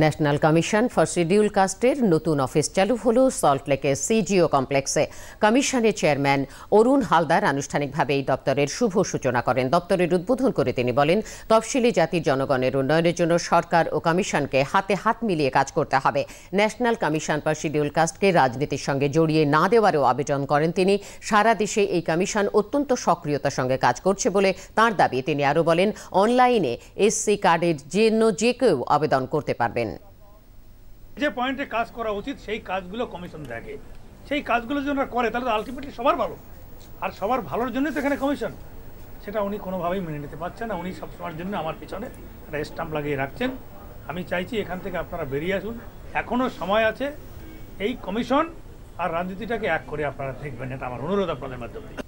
national commission for schedule কাস্টের নতুন office চালু হল সল্টলেকের সিজিও কমপ্লেক্সে কমিশনের চেয়ারম্যান অরুণ হালদার আনুষ্ঠানিকভাবে এই দপ্তরের শুভ সূচনা করেন দপ্তরের উদ্বোধন করে তিনি বলেন তফসিলি জাতির জনগণের উন্নয়নের জন্য সরকার ও কমিশনকে হাতে হাত মিলিয়ে কাজ করতে হবে ন্যাশনাল কমিশন ফর শিডিউল কাস্টকে রাজনীতির সঙ্গে জড়িয়ে না দেওয়ারও আবেদন করেন তিনি সারা দেশে এই কমিশন অত্যন্ত সক্রিয়তার সঙ্গে কাজ করছে বলে তার দাবি তিনি আরও বলেন অনলাইনে এসসি কার্ডের জন্য যে কেউ আবেদন করতে পারবে যে পয়েন্টে কাজ করা উচিত সেই কাজগুলো কমিশন দেখে সেই কাজগুলো যদি ওনারা করে তাহলে তো আলটিমেটলি সবার ভালো আর সবার ভালোর জন্যই তো এখানে কমিশন সেটা উনি কোনোভাবেই মেনে নিতে পারছেন না উনি সবসময়ের জন্য আমার পিছনে একটা স্টাম্প লাগিয়ে রাখছেন আমি চাইছি এখান থেকে আপনারা বেরিয়ে আসুন এখনও সময় আছে এই কমিশন আর রাজনীতিটাকে এক করে আপনারা দেখবেন এটা আমার অনুরোধ আপনাদের মাধ্যমে